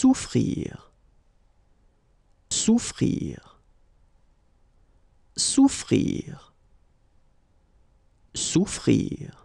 souffrir, souffrir, souffrir, souffrir.